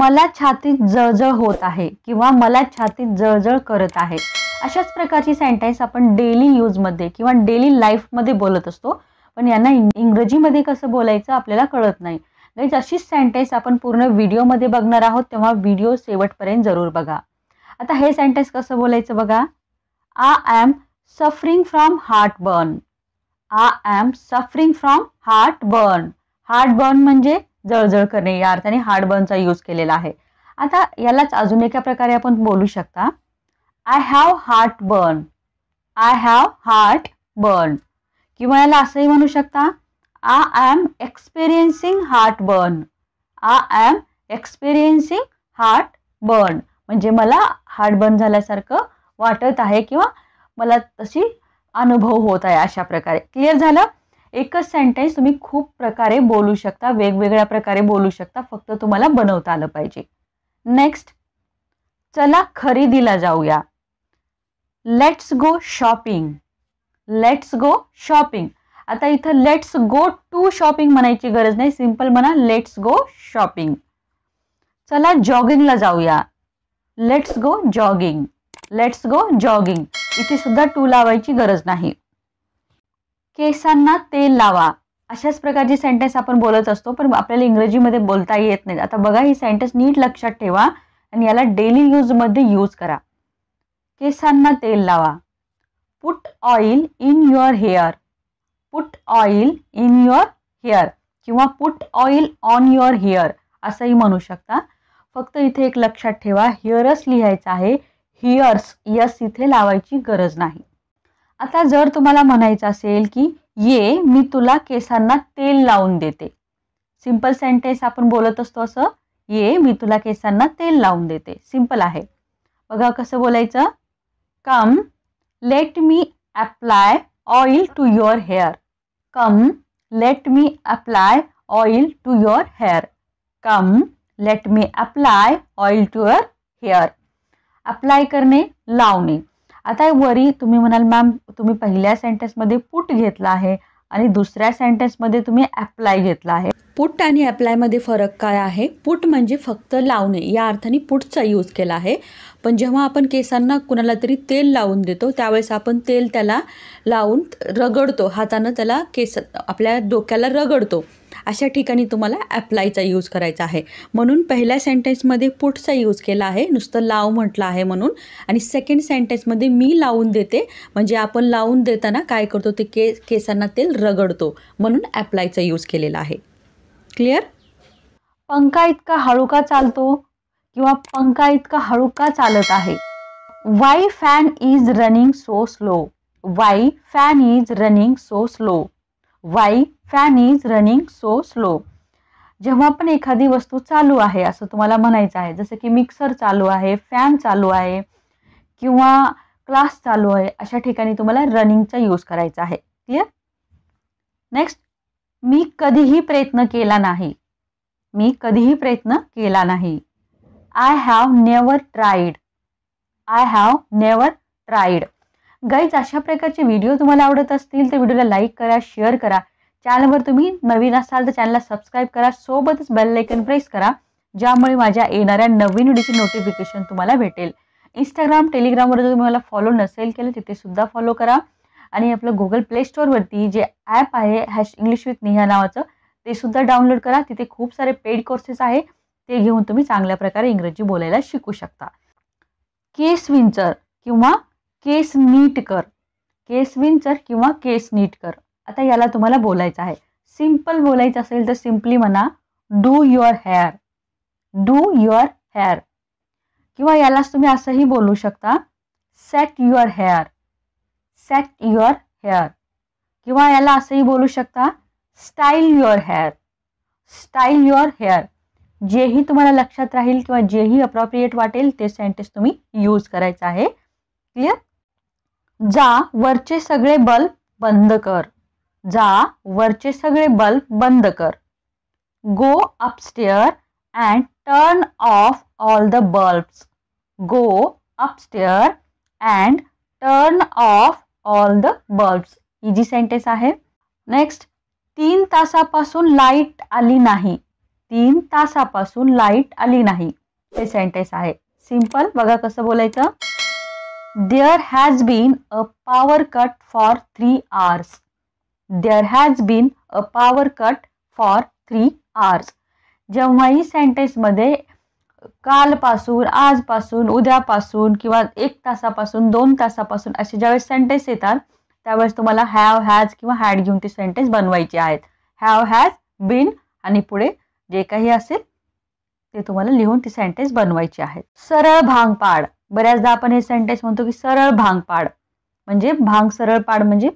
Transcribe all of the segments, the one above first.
मला छातीत जळजळ होत आहे किंवा मला छातीत जळजळ करत आहे अशाच प्रकारची सेंटेन्स आपण डेली यूजमध्ये किंवा डेली लाईफमध्ये बोलत असतो पण यांना इंग्रजीमध्ये कसं बोलायचं आपल्याला कळत नाही गाईज अशीच सेंटेन्स आपण पूर्ण व्हिडिओमध्ये बघणार आहोत तेव्हा व्हिडिओ शेवटपर्यंत जरूर बघा आता हे सेंटेन्स कसं बोलायचं बघा I am suffering from heartburn I am suffering from heartburn heartburn म्हणजे जळजळ करणे या अर्थाने हार्ड बर्नचा यूज केलेला आहे आता यालाच अजून एका प्रकारे आपण बोलू शकता I have heartburn I have heartburn किंवा याला असंही म्हणू शकता I am experiencing heartburn I am experiencing heartburn म्हणजे मला हार्ट बर्न झाल्यासारखं वाटत आहे किंवा मला तशी अनुभव होत आहे अशा प्रकारे क्लिअर झालं एकच सेंटेन्स तुम्ही खूप प्रकारे बोलू शकता वेगवेगळ्या प्रकारे बोलू शकता फक्त तुम्हाला बनवता आलं पाहिजे नेक्स्ट चला खरेदीला जाऊया let's go shopping let's go shopping आता इथं लेट्स गो टू शॉपिंग म्हणायची गरज नाही सिंपल म्हणा लेट्स गो शॉपिंग चला जॉगिंगला जाऊया let's go jogging let's go jogging इथे सुद्धा टू लावायची गरज नाही केसांना तेल लावा अशाच प्रकारची सेंटेन्स आपण बोलत असतो पण आपल्याला इंग्रजीमध्ये बोलता येत नाही आता बघा ही सेंटेन्स नीट लक्षात ठेवा आणि याला डेली यूजमध्ये यूज करा केसांना तेल लावा put oil in your hair put oil in your hair किंवा put oil on your hair असंही म्हणू शकता फक्त इथे एक लक्षात ठेवा हिअरस लिहायचं आहे हिअर्स यस इथे लावायची गरज नाही आता जर तुम्हाला म्हणायचं असेल की ये मी तुला केसांना तेल लावून देते सिंपल सेंटेन्स आपण बोलत असतो असं ये मी तुला केसांना तेल लावून देते सिंपल आहे बघा कसं बोलायचं come let me apply oil to your hair come let me apply oil to your hair come let me apply oil to your hair apply करणे लावणे आता वरी तुम्ही म्हणाल मॅम तुम्ही पहिल्या सेंटेन्समध्ये पुट घेतला आहे आणि दुसऱ्या सेंटेन्समध्ये तुम्ही अप्लाय घेतला आहे पुट आणि अप्लायमध्ये फरक काय आहे पुट म्हणजे फक्त लावणे या अर्थाने पुटचा यूज केला आहे पण जेव्हा आपण केसांना कुणाला तरी तेल लावून देतो त्यावेळेस आपण तेल त्याला लावून रगडतो हातानं त्याला केस आपल्या डोक्याला रगडतो अशा ठिकाणी तुम्हाला ॲप्लायचा यूज करायचा आहे म्हणून पहिल्या सेंटेन्समध्ये पुटचा यूज केला आहे नुसतं लाव म्हटलं आहे म्हणून आणि सेकंड सेंटेन्समध्ये मी लावून देते म्हणजे आपण लावून देताना काय करतो ते के केसांना तेल रगडतो म्हणून ॲप्लायचा यूज केलेला आहे क्लिअर पंखा इतका हळू का चालतो किंवा पंखा इतका हळू का चालत आहे why fan is running so slow why fan is running so slow why fan is running so slow जेव्हा पण एखादी वस्तू चालू आहे असं तुम्हाला म्हणायचं आहे जसं की मिक्सर चालू आहे फॅन चालू आहे किंवा क्लास चालू आहे अशा ठिकाणी तुम्हाला रनिंगचा यूज करायचा आहे क्लिअर नेक्स्ट मी कधीही प्रयत्न केला नाही मी कधीही प्रयत्न केला नाही I have never tried I have never tried guys अशा प्रकारचे व्हिडिओ तुम्हाला आवडत असतील तर व्हिडिओला लाईक करा शेअर करा चॅनलवर तुम्ही नवीन असाल तर चॅनलला सबस्क्राईब करा सोबतच बेल आयकन प्रेस करा ज्यामुळे माझ्या येणाऱ्या नवीन व्हिडिओची नोटिफिकेशन तुम्हाला भेटेल इंस्टाग्राम टेलिग्रामवर जर तुम्ही मला फॉलो नसेल केलं तिथेसुद्धा फॉलो करा आणि आपलं गुगल प्ले स्टोअरवरती जे ॲप आहे हॅश इंग्लिश विथ नेहा नावाचं ते सुद्धा डाउनलोड करा तिथे खूप सारे पेड कोर्सेस आहे ते घेऊन तुम्ही चांगल्या प्रकारे इंग्रजी बोलायला शिकू शकता केस विंचर किंवा केस नीट कर केस विंचर किंवा केस नीट कर आता याला तुम्हाला बोलायचं आहे सिम्पल बोलायचं असेल तर सिम्पली म्हणा do your hair do your hair किंवा यालाच तुम्ही असंही बोलू शकता set your hair set your hair किंवा याला असंही बोलू शकता style your hair style your hair जेही तुम्हाला लक्षात राहील किंवा जेही अप्रोप्रिएट वाटेल ते सेंटेन्स तुम्ही यूज करायचं आहे क्लिअर जा वरचे सगळे बल्ब बंद कर जा वरचे सगळे बल्ब बंद कर go upstair and turn off all the bulbs go upstair and turn off all the bulbs ही जी सेंटेन्स आहे नेक्स्ट तीन तासापासून लाईट आली नाही तीन तासापासून लाईट आली नाही हे सेंटेन्स आहे सिम्पल बघा कसं बोलायचं there has been a power cut for three hours there has been a power cut for three hours जेव्हाही सेंटेन्समध्ये कालपासून आजपासून उद्यापासून किंवा एक तासापासून दोन तासापासून असे ज्यावेळेस सेंटेन्स येतात त्यावेळेस तुम्हाला हॅव हॅज किंवा हॅड घेऊन ती सेंटेन्स बनवायची आहेत हॅव हॅज बीन आणि पुढे जे काही असेल ते तुम्हाला लिहून ती सेंटेन्स बनवायची आहेत सरळ भांग पाड बऱ्याचदा आपण हे सेंटेन्स म्हणतो की सरळ भांग पाड म्हणजे भांग सरळ पाड म्हणजे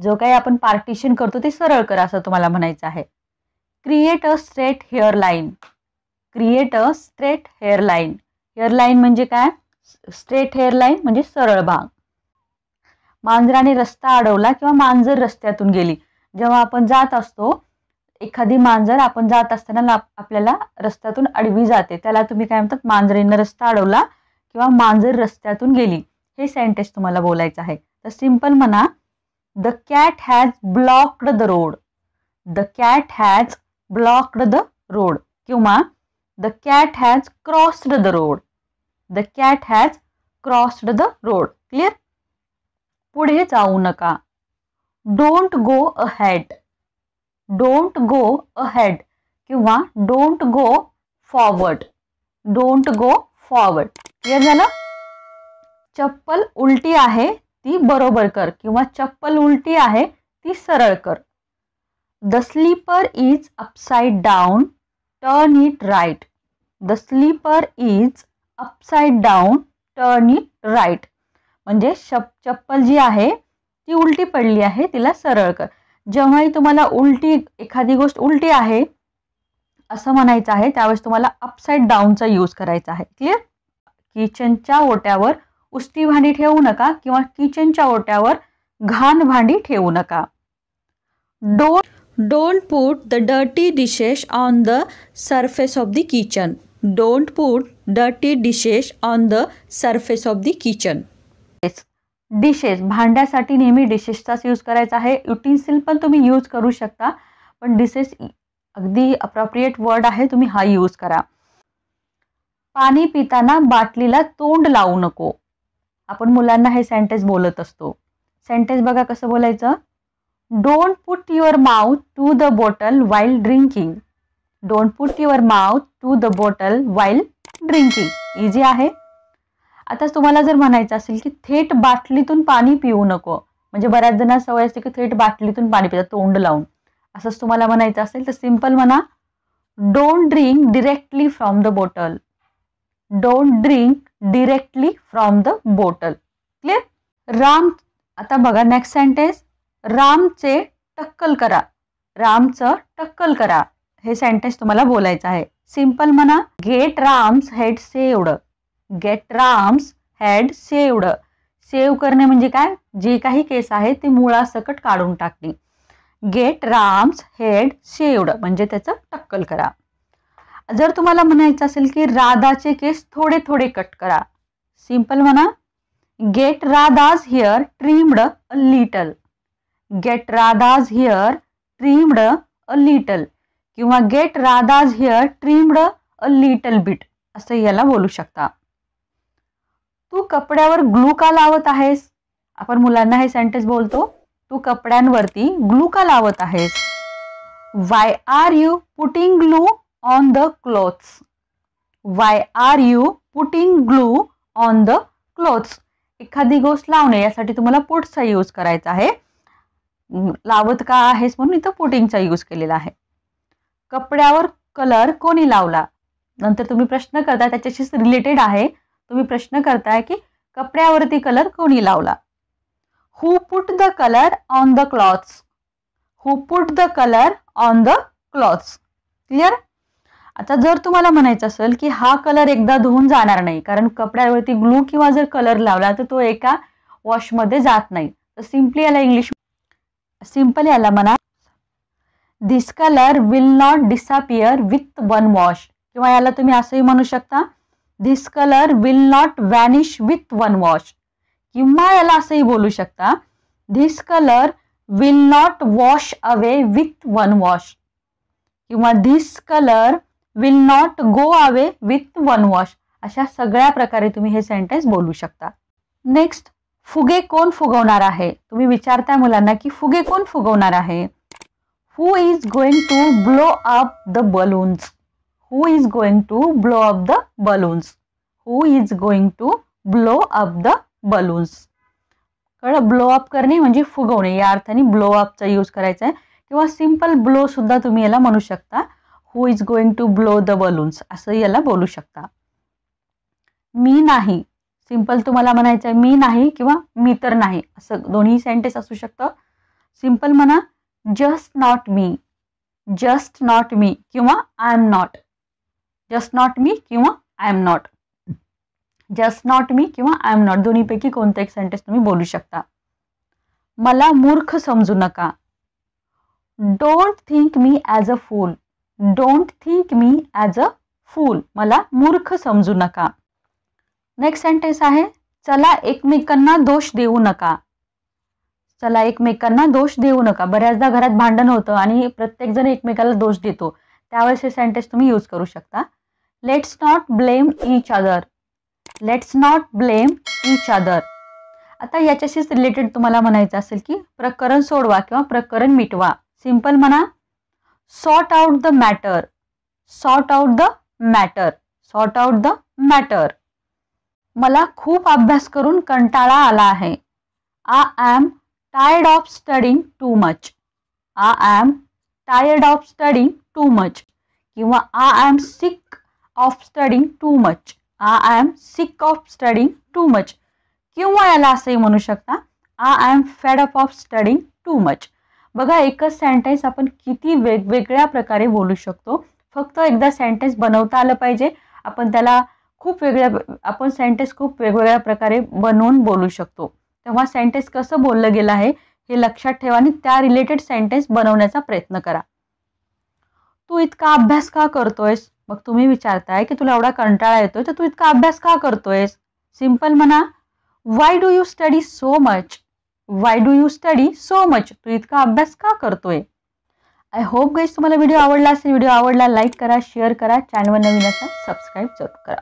जो काही आपण पार्टिशन करतो ते सरळ करा असं तुम्हाला म्हणायचं आहे create a straight hairline create a straight hairline hairline म्हणजे काय स्ट्रेट हेअर लाईन म्हणजे सरळ भाग मांजराने रस्ता अडवला किंवा मांजर रस्त्यातून गेली जेव्हा आपण जात असतो एखादी मांजर आपण जात असताना आपल्याला रस्त्यातून अडवी जाते त्याला तुम्ही काय म्हणतात मांजरेनं रस्ता अडवला किंवा मांजर रस्त्यातून गेली हे सेंटेन्स तुम्हाला बोलायचं आहे तर सिम्पल म्हणा the cat has blocked the road the cat has blocked the road किंवा the cat has crossed the road the cat has crossed the road clear पुढे जाऊ नका don't go ahead don't go ahead किंवा don't go forward don't go forward clear झालं चप्पल उलटी आहे ती बरोबर कर किंवा चप्पल उलटी आहे ती सरळ कर the slipper is upside down turn it right the slipper is upside down turn it right म्हणजे शप चप्पल जी आहे ती उलटी पडली आहे तिला सरळ कर जेव्हाही तुम्हाला उलटी एखादी गोष्ट उलटी आहे असं म्हणायचं आहे त्यावेळेस तुम्हाला अपसाईड डाऊनचा यूज करायचा आहे क्लिअर किचनच्या ओट्यावर उष्टी भांडी ठेवू नका किंवा किचनच्या ओट्यावर घाण भांडी ठेवू नका don't don't put the dirty dishes on the surface of the kitchen don't put dirty dishes on the surface of the kitchen dishes भांड्यासाठी नेहमी डिशेसचाच यूज करायचा आहे युटेन्सिल पण तुम्ही यूज करू शकता पण डिशेस अगदी अप्रोप्रिएट वर्ड आहे तुम्ही हा यूज करा पाणी पिताना बाटलीला तोंड लावू नको आपण मुलांना हे सेंटेन्स बोलत असतो सेंटेन्स बघा कसं बोलायचं don't put your mouth to the bottle while drinking don't put your mouth to the bottle while drinking easy आहे आता तुम्हाला जर म्हणायचं असेल की थेट बाटलीतून पाणी पिऊ नको म्हणजे बऱ्याच जणांना सवय असते की थेट बाटलीतून पाणी पितात तोंड लावून असंच तुम्हाला म्हणायचं असेल तर सिम्पल म्हणा don't drink directly from the bottle don't drink directly from the bottle clear Ram आता बघा नेक्स्ट सेंटेन्स रामचे टक्कल करा रामचं टक्कल करा हे सेंटेन्स तुम्हाला बोलायचं आहे सिंपल म्हणा get Ram's head shaved get Ram's head shaved shave करणे म्हणजे काय जे काही केस आहे ते मुळासकट काढून टाकणे गेट राम्स हेड सेव्ड म्हणजे त्याचं टक्कल करा जर तुम्हाला म्हणायचं असेल की राधाचे केस थोडे थोडे कट करा सिंपल म्हणा get Radha's hair trimmed a little get Radha's hair trimmed a little किंवा get Radha's hair trimmed a little bit असं याला बोलू शकता तू कपड्यावर ग्लू का लावत आहेस आपण मुलांना हे सेंटेन्स बोलतो तू कपड्यांवरती ग्लू का लावत आहेस why are you putting glue on the clothes why are you putting glue on the clothes? एखादी गोष्ट लावणे यासाठी तुम्हाला पुटचा यूज करायचा आहे लावत का आहेस म्हणून इथं पुटिंगचा यूज केलेला आहे कपड्यावर कलर कोणी लावला नंतर तुम्ही प्रश्न करताय त्याच्याशीच रिलेटेड आहे तुम्ही प्रश्न करताय की कपड्यावरती कलर कोणी लावला who put the colour on the clothes who put the colour on the clothes clear आता जर तुम्हाला म्हणायचं असेल की हा कलर एकदा धुवून जाणार नाही कारण कपड्यावरती ग्लू किंवा जर कलर लावला तर तो एका वॉशमध्ये जात नाही तर सिम्पली याला इंग्लिश सिम्पल याला म्हणा this colour will not disappear with one wash किंवा याला तुम्ही असंही म्हणू शकता this colour will not vanish with one wash किंवा याला असंही बोलू शकता this colour will not wash away with one wash किंवा this colour will not go away with one wash अशा सगळ्या प्रकारे तुम्ही हे सेंटेन्स बोलू शकता नेक्स्ट फुगे कोण फुगवणार आहे तुम्ही विचारताय मुलांना की फुगे कोण फुगवणार आहे who is going to blow up the balloons who is going to blow up the balloons who is going to blow up the balloons कळ ब्लो अप करणे म्हणजे फुगवणे या अर्थाने ब्लो अपचा यूज करायचा आहे किंवा सिम्पल ब्लो सुद्धा तुम्ही याला म्हणू शकता who is going to blow the balloons असं याला बोलू शकता मी नाही सिम्पल तुम्हाला म्हणायचं आहे मी नाही किंवा मी तर नाही असं दोन्ही सेंटेन्स असू शकतं सिम्पल म्हणा just not me just not me किंवा I am not just not me किंवा I am not just not me किंवा आय एम नॉट दोन्हीपैकी कोणतं एक सेंटेन्स तुम्ही बोलू शकता मला मूर्ख समजू नका don't think me as a fool don't think me as a fool मला मूर्ख समजू नका नेक्स्ट सेंटेन्स आहे चला एकमेकांना दोष देऊ नका चला एकमेकांना दोष देऊ नका बऱ्याचदा घरात भांडण होतं आणि प्रत्येकजण एकमेकाला दोष देतो त्यावेळेस हे सेंटेन्स तुम्ही यूज करू शकता let's not blame each other let's not blame each other आता याच्याशीच रिलेटेड तुम्हाला म्हणायचं असेल की प्रकरण सोडवा किंवा प्रकरण मिटवा सिम्पल म्हणा sort out the matter sort out the matter sort out the matter मला खूप अभ्यास करून कंटाळा आला आहे I am tired of studying too much I am tired of studying too much किंवा I am sick of studying too much I am sick of studying too much किंवा याला असंही म्हणू शकता I am fed up of studying too much बघा एकच sentence आपण किती वेगवेगळ्या प्रकारे बोलू शकतो फक्त एकदा सेंटेन्स बनवता आलं पाहिजे आपण त्याला खूप वेगळ्या आपण सेंटेन्स खूप वेगवेगळ्या प्रकारे बनवून बोलू शकतो तेव्हा सेंटेन्स कसं बोललं गेलं आहे हे लक्षात ठेवा आणि त्या रिलेटेड सेंटेन्स बनवण्याचा प्रयत्न करा तू इतका अभ्यास का करतोयस मग तुम्ही विचारताय की तुला एवढा कंटाळा येतोय तर तू इतका अभ्यास का करतोयस सिम्पल म्हणा why do you study so much why do you study so much तू इतका अभ्यास का करतोय आय होप गाईज तुम्हाला व्हिडिओ आवडला असेल व्हिडिओ आवडला लाईक करा शेअर करा चॅनल नवीन असाल सबस्क्राईब जरूर करा